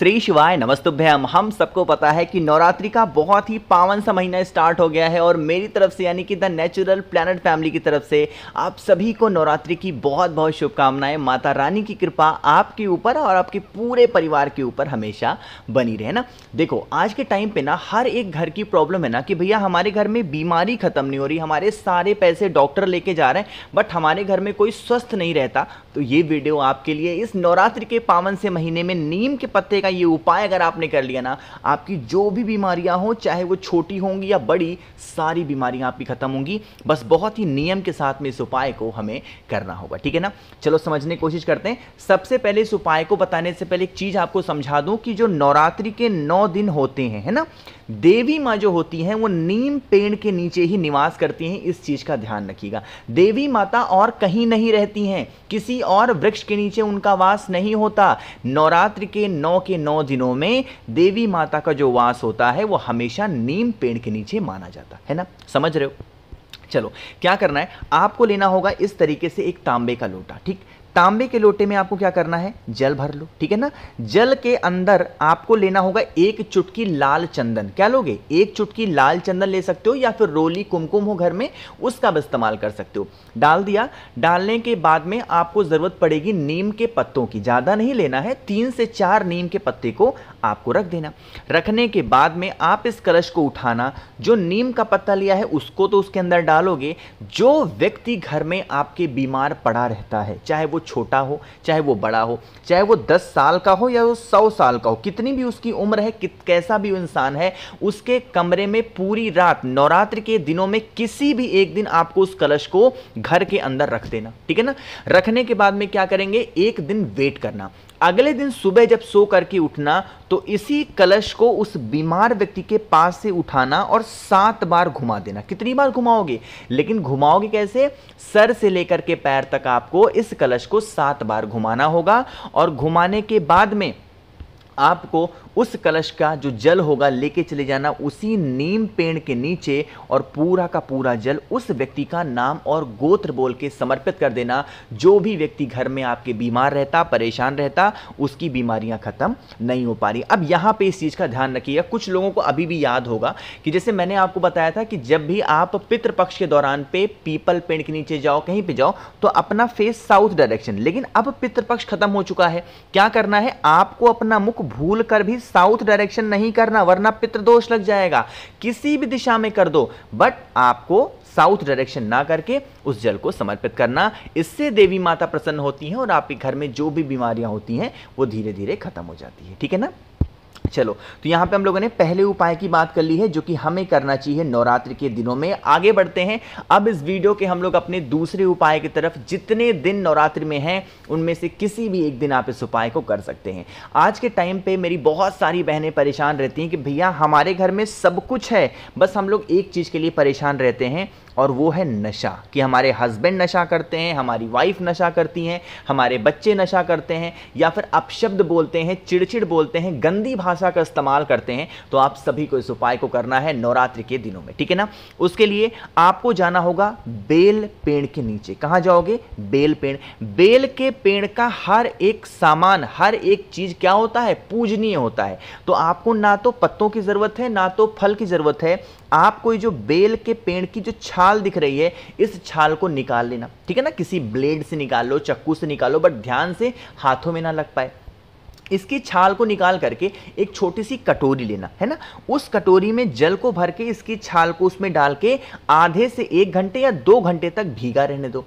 श्री शिवाय नमस्तुभ्यम हम सबको पता है कि नवरात्रि का बहुत ही पावन सा महीना स्टार्ट हो गया है और मेरी तरफ से यानी कि द नेचुरल प्लानट फैमिली की तरफ से आप सभी को नवरात्रि की बहुत बहुत शुभकामनाएं माता रानी की कृपा आपके ऊपर और आपके पूरे परिवार के ऊपर हमेशा बनी रहे ना देखो आज के टाइम पे ना हर एक घर की प्रॉब्लम है ना कि भैया हमारे घर में बीमारी खत्म नहीं हो रही हमारे सारे पैसे डॉक्टर लेके जा रहे हैं बट हमारे घर में कोई स्वस्थ नहीं रहता तो ये वीडियो आपके लिए इस नवरात्रि के पावन से महीने में नीम के पत्ते का ये उपाय अगर आपने कर लिया ना आपकी जो भी बीमारियां हों चाहे वो छोटी होंगी या बड़ी सारी बीमारियां आपकी खत्म होंगी बस बहुत ही नियम के साथ में इस उपाय को हमें करना होगा ठीक है ना चलो समझने की कोशिश करते हैं सबसे पहले इस उपाय को बताने से पहले एक चीज़ आपको समझा दूँ कि जो नवरात्रि के नौ दिन होते हैं है ना देवी माँ जो होती हैं वो नीम पेड़ के नीचे ही निवास करती हैं इस चीज़ का ध्यान रखिएगा देवी माता और कहीं नहीं रहती हैं किसी और वृक्ष के नीचे उनका वास नहीं होता नवरात्र के नौ के नौ दिनों में देवी माता का जो वास होता है वो हमेशा नीम पेड़ के नीचे माना जाता है ना समझ रहे हो चलो क्या करना है आपको लेना होगा इस तरीके से एक तांबे का लोटा ठीक तांबे के लोटे में आपको क्या करना है जल भर लो ठीक है ना जल के अंदर आपको लेना होगा एक चुटकी लाल चंदन क्या लोगे एक चुटकी लाल चंदन ले सकते हो या फिर रोली कुमकुम हो घर में उसका भी इस्तेमाल कर सकते हो डाल दिया डालने के बाद में आपको ज़रूरत पड़ेगी नीम के पत्तों की ज़्यादा नहीं लेना है तीन से चार नीम के पत्ते को आपको रख देना रखने के बाद में आप इस कलश को उठाना जो नीम का पत्ता लिया है उसको तो उसके अंदर डालोगे जो व्यक्ति घर में आपके बीमार पड़ा रहता है चाहे वो छोटा हो चाहे वो बड़ा हो चाहे वो दस साल का हो या वो सौ साल का हो कितनी भी उसकी उम्र है कित कैसा भी इंसान है उसके कमरे में पूरी रात नवरात्र के दिनों में किसी भी एक दिन आपको उस कलश को घर के अंदर रख देना ठीक है ना रखने के बाद में क्या करेंगे एक दिन वेट करना अगले दिन सुबह जब सो करके उठना तो इसी कलश को उस बीमार व्यक्ति के पास से उठाना और सात बार घुमा देना कितनी बार घुमाओगे लेकिन घुमाओगे कैसे सर से लेकर के पैर तक आपको इस कलश को सात बार घुमाना होगा और घुमाने के बाद में आपको उस कलश का जो जल होगा लेके चले जाना उसी नीम पेड़ के नीचे और पूरा का पूरा जल उस व्यक्ति का नाम और गोत्र बोल के समर्पित कर देना जो भी व्यक्ति घर में आपके बीमार रहता परेशान रहता उसकी बीमारियां ख़त्म नहीं हो पा रही अब यहाँ पे इस चीज़ का ध्यान रखिएगा कुछ लोगों को अभी भी याद होगा कि जैसे मैंने आपको बताया था कि जब भी आप पितृपक्ष के दौरान पे पीपल पेड़ के नीचे जाओ कहीं पर जाओ तो अपना फेस साउथ डायरेक्शन लेकिन अब पितृपक्ष खत्म हो चुका है क्या करना है आपको अपना मुख भूल कर भी साउथ डायरेक्शन नहीं करना वरना पितृदोष लग जाएगा किसी भी दिशा में कर दो बट आपको साउथ डायरेक्शन ना करके उस जल को समर्पित करना इससे देवी माता प्रसन्न होती हैं और आपके घर में जो भी बीमारियां होती हैं वो धीरे धीरे खत्म हो जाती है ठीक है ना चलो तो यहाँ पे हम लोगों ने पहले उपाय की बात कर ली है जो कि हमें करना चाहिए नवरात्रि के दिनों में आगे बढ़ते हैं अब इस वीडियो के हम लोग अपने दूसरे उपाय की तरफ जितने दिन नवरात्रि में हैं उनमें से किसी भी एक दिन आप इस उपाय को कर सकते हैं आज के टाइम पे मेरी बहुत सारी बहनें परेशान रहती हैं कि भैया हमारे घर में सब कुछ है बस हम लोग एक चीज़ के लिए परेशान रहते हैं और वो है नशा कि हमारे हस्बैंड नशा करते हैं हमारी वाइफ नशा करती हैं हमारे बच्चे नशा करते हैं या फिर अपशब्द बोलते हैं चिड़चिड़ बोलते हैं गंदी भाषा भाषा का इस्तेमाल करते हैं तो आप सभी को इस उपाय को करना है नवरात्रि के दिनों में ठीक है ना उसके लिए आपको जाना होगा बेल पेड़ के नीचे कहाँ जाओगे बेल पेड़ बेल के पेड़ का हर एक सामान हर एक चीज़ क्या होता है पूजनीय होता है तो आपको ना तो पत्तों की ज़रूरत है ना तो फल की ज़रूरत है आपको जो बेल के पेड़ की जो छाल दिख रही है इस छाल को निकाल लेना ठीक है ना किसी ब्लेड से निकाल लो चक्कू से निकालो बट ध्यान से हाथों में ना लग पाए इसकी छाल को निकाल करके एक छोटी सी कटोरी लेना है ना उस कटोरी में जल को भर के इसकी छाल को उसमें डाल के आधे से एक घंटे या दो घंटे तक भीगा रहने दो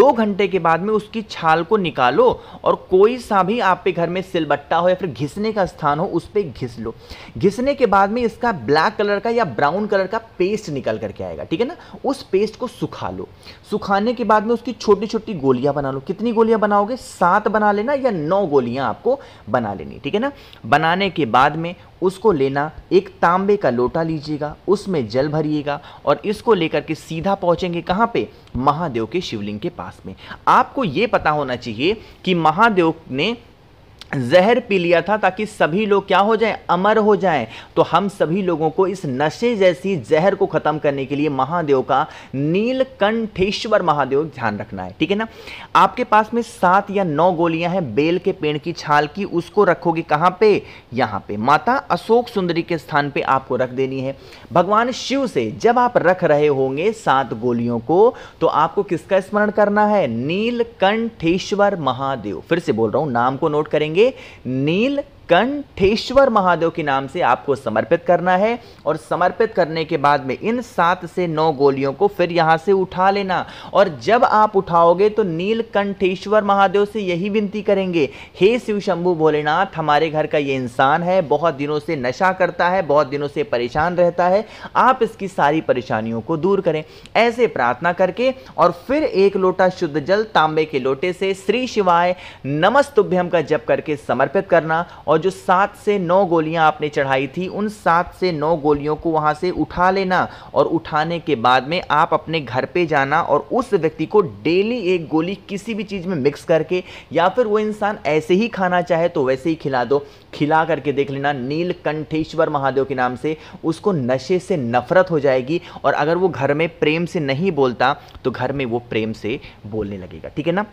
दो घंटे के बाद में उसकी छाल को निकालो और कोई सा भी आपके घर में सिलबट्टा हो या फिर घिसने का स्थान हो उस पर घिस लो घिसने के बाद में इसका ब्लैक कलर का या ब्राउन कलर का पेस्ट निकल करके आएगा ठीक है ना उस पेस्ट को सुखा लो सुखाने के बाद में उसकी छोटी छोटी गोलियां बना लो कितनी गोलियां बनाओगे सात बना लेना या नौ गोलियां आपको बना बना लेनी ठीक है ना बनाने के बाद में उसको लेना एक तांबे का लोटा लीजिएगा उसमें जल भरिएगा और इसको लेकर के सीधा पहुंचेंगे कहाँ पे महादेव के शिवलिंग के पास में आपको ये पता होना चाहिए कि महादेव ने जहर पी लिया था ताकि सभी लोग क्या हो जाएं अमर हो जाएं तो हम सभी लोगों को इस नशे जैसी जहर को खत्म करने के लिए महादेव का नीलकंठेश्वर महादेव ध्यान रखना है ठीक है ना आपके पास में सात या नौ गोलियां हैं बेल के पेड़ की छाल की उसको रखोगे कहाँ पे यहाँ पे माता अशोक सुंदरी के स्थान पे आपको रख देनी है भगवान शिव से जब आप रख रहे होंगे सात गोलियों को तो आपको किसका स्मरण करना है नीलकंठेश्वर महादेव फिर से बोल रहा हूं नाम को नोट करेंगे नील कंठेश्वर महादेव के नाम से आपको समर्पित करना है और समर्पित करने के बाद में इन सात से नौ गोलियों को फिर यहाँ से उठा लेना और जब आप उठाओगे तो नील कंठेश्वर महादेव से यही विनती करेंगे हे शिव शंभु भोलेनाथ हमारे घर का ये इंसान है बहुत दिनों से नशा करता है बहुत दिनों से परेशान रहता है आप इसकी सारी परेशानियों को दूर करें ऐसे प्रार्थना करके और फिर एक लोटा शुद्ध जल तांबे के लोटे से श्री शिवाय नमस्तुभ्यम का जप करके समर्पित करना और जो सात से नौ गोलियां आपने चढ़ाई थी उन सात से नौ गोलियों को वहां से उठा लेना और उठाने के बाद में आप अपने घर पे जाना और उस व्यक्ति को डेली एक गोली किसी भी चीज़ में मिक्स करके या फिर वो इंसान ऐसे ही खाना चाहे तो वैसे ही खिला दो खिला करके देख लेना नीलकंठेश्वर महादेव के नाम से उसको नशे से नफरत हो जाएगी और अगर वो घर में प्रेम से नहीं बोलता तो घर में वो प्रेम से बोलने लगेगा ठीक है ना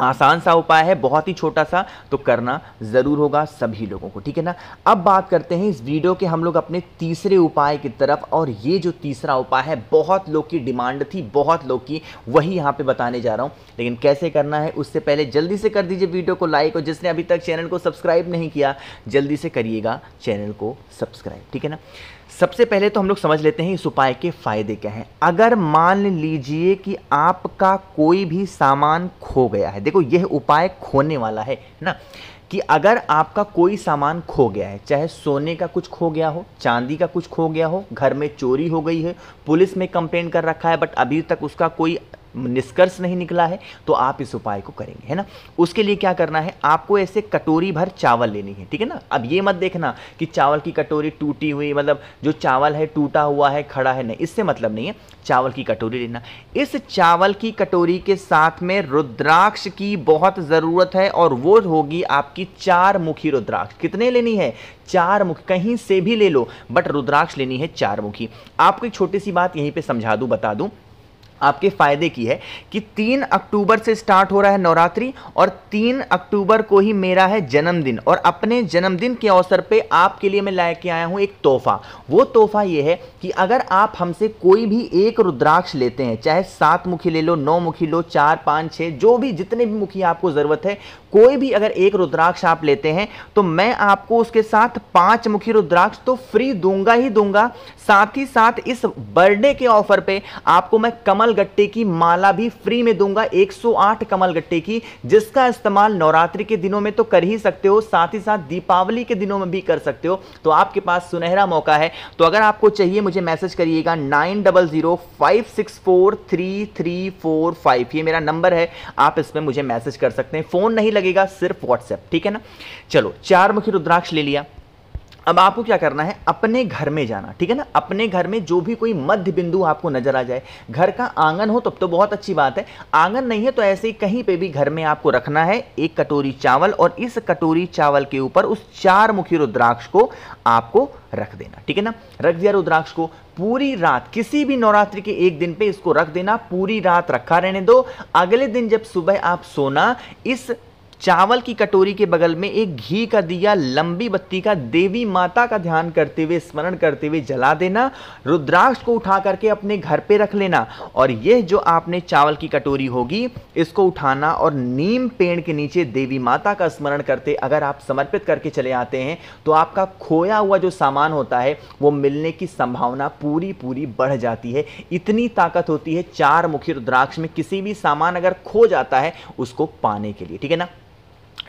आसान सा उपाय है बहुत ही छोटा सा तो करना ज़रूर होगा सभी लोगों को ठीक है ना अब बात करते हैं इस वीडियो के हम लोग अपने तीसरे उपाय की तरफ और ये जो तीसरा उपाय है बहुत लोग की डिमांड थी बहुत लोग की वही यहाँ पे बताने जा रहा हूँ लेकिन कैसे करना है उससे पहले जल्दी से कर दीजिए वीडियो को लाइक और जिसने अभी तक चैनल को सब्सक्राइब नहीं किया जल्दी से करिएगा चैनल को सब्सक्राइब ठीक है ना सबसे पहले तो हम लोग समझ लेते हैं इस उपाय के फ़ायदे क्या हैं अगर मान लीजिए कि आपका कोई भी सामान खो गया है है देखो यह उपाय खोने वाला है ना कि अगर आपका कोई सामान खो गया है चाहे सोने का कुछ खो गया हो चांदी का कुछ खो गया हो घर में चोरी हो गई है पुलिस में कंप्लेन कर रखा है बट अभी तक उसका कोई निष्कर्ष नहीं निकला है तो आप इस उपाय को करेंगे है ना उसके लिए क्या करना है आपको ऐसे कटोरी भर चावल लेनी है ठीक है ना अब ये मत देखना कि चावल की कटोरी टूटी हुई मतलब जो चावल है टूटा हुआ है खड़ा है नहीं इससे मतलब नहीं है चावल की कटोरी लेना इस चावल की कटोरी के साथ में रुद्राक्ष की बहुत ज़रूरत है और वो होगी आपकी चार मुखी रुद्राक्ष कितने लेनी है चार मुखी कहीं से भी ले लो बट रुद्राक्ष लेनी है चार मुखी आपको एक छोटी सी बात यहीं पे समझा दूं बता दूं आपके फ़ायदे की है कि तीन अक्टूबर से स्टार्ट हो रहा है नवरात्रि और तीन अक्टूबर को ही मेरा है जन्मदिन और अपने जन्मदिन के अवसर पर आपके लिए मैं लाया के आया हूँ एक तोहफा वो तोहफा ये है कि अगर आप हमसे कोई भी एक रुद्राक्ष लेते हैं चाहे सात मुखी ले लो नौ मुखी लो चार पाँच छः जो भी जितने भी मुखी आपको ज़रूरत है कोई भी अगर एक रुद्राक्ष आप लेते हैं तो मैं आपको उसके साथ पांच मुखी रुद्राक्ष तो फ्री दूंगा ही दूंगा साथ ही साथ इस बर्थडे के ऑफर पे आपको मैं कमल गट्टे की माला भी फ्री में दूंगा 108 कमल गट्टे की जिसका इस्तेमाल नवरात्रि के दिनों में तो कर ही सकते हो साथ ही साथ दीपावली के दिनों में भी कर सकते हो तो आपके पास सुनहरा मौका है तो अगर आपको चाहिए मुझे मैसेज करिएगा nine double zero five six four three three four five ये मेरा नंबर है आप इसमें मुझे मैसेज कर सकते हैं फ़ोन नहीं लगे लगेगा सिर्फ व्हाट्सएप ठीक है ना चलो चार मुखी रुद्राक्ष ले लिया अब आपको क्या करना है अपने घर में जाना ठीक है ना अपने घर में जो भी कोई मध्य बिंदु आपको नजर आ जाए घर का आंगन हो तब तो, तो बहुत अच्छी बात है आंगन नहीं है तो ऐसे ही कहीं पे भी घर में आपको रखना है एक कटोरी चावल और इस कटोरी चावल के ऊपर उस चार मुखी रुद्राक्ष को आपको रख देना ठीक है ना रख दिया रुद्राक्ष को पूरी रात किसी भी नवरात्रि के एक दिन पे इसको रख देना पूरी रात रखा रहने दो अगले दिन जब सुबह आप सोना इस चावल की कटोरी के बगल में एक घी का दिया लंबी बत्ती का देवी माता का ध्यान करते हुए स्मरण करते हुए जला देना रुद्राक्ष को उठा करके अपने घर पे रख लेना और यह जो आपने चावल की कटोरी होगी इसको उठाना और नीम पेड़ के नीचे देवी माता का स्मरण करते अगर आप समर्पित करके चले आते हैं तो आपका खोया हुआ जो सामान होता है वो मिलने की संभावना पूरी पूरी बढ़ जाती है इतनी ताकत होती है चार मुखी रुद्राक्ष में किसी भी सामान अगर खो जाता है उसको पाने के लिए ठीक है ना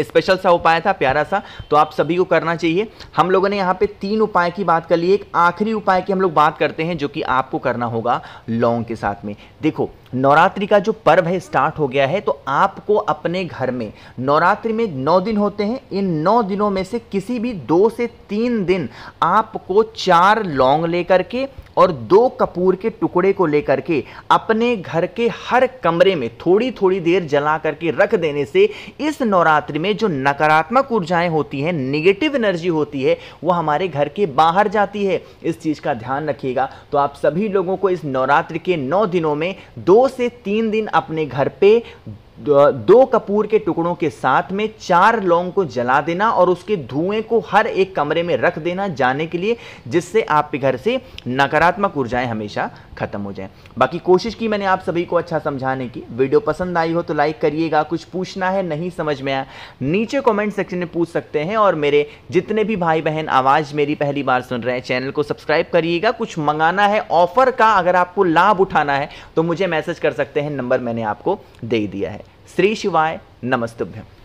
स्पेशल सा उपाय था प्यारा सा तो आप सभी को करना चाहिए हम लोगों ने यहाँ पे तीन उपाय की बात कर ली एक आखिरी उपाय की हम लोग बात करते हैं जो कि आपको करना होगा लौंग के साथ में देखो नवरात्रि का जो पर्व है स्टार्ट हो गया है तो आपको अपने घर में नवरात्रि में नौ दिन होते हैं इन नौ दिनों में से किसी भी दो से तीन दिन आपको चार लौंग लेकर के और दो कपूर के टुकड़े को लेकर के अपने घर के हर कमरे में थोड़ी थोड़ी देर जला करके रख देने से इस नवरात्रि में जो नकारात्मक ऊर्जाएं होती हैं निगेटिव एनर्जी होती है वह हमारे घर के बाहर जाती है इस चीज़ का ध्यान रखिएगा तो आप सभी लोगों को इस नवरात्रि के नौ दिनों में दो से तीन दिन अपने घर पर दो कपूर के टुकड़ों के साथ में चार लौंग को जला देना और उसके धुएं को हर एक कमरे में रख देना जाने के लिए जिससे आपके घर से नकारात्मक ऊर्जाएं हमेशा खत्म हो जाएं बाकी कोशिश की मैंने आप सभी को अच्छा समझाने की वीडियो पसंद आई हो तो लाइक करिएगा कुछ पूछना है नहीं समझ में आया नीचे कॉमेंट सेक्शन में पूछ सकते हैं और मेरे जितने भी भाई बहन आवाज़ मेरी पहली बार सुन रहे हैं चैनल को सब्सक्राइब करिएगा कुछ मंगाना है ऑफर का अगर आपको लाभ उठाना है तो मुझे मैसेज कर सकते हैं नंबर मैंने आपको दे दिया है श्री शिवाय नमस्तुभ्यम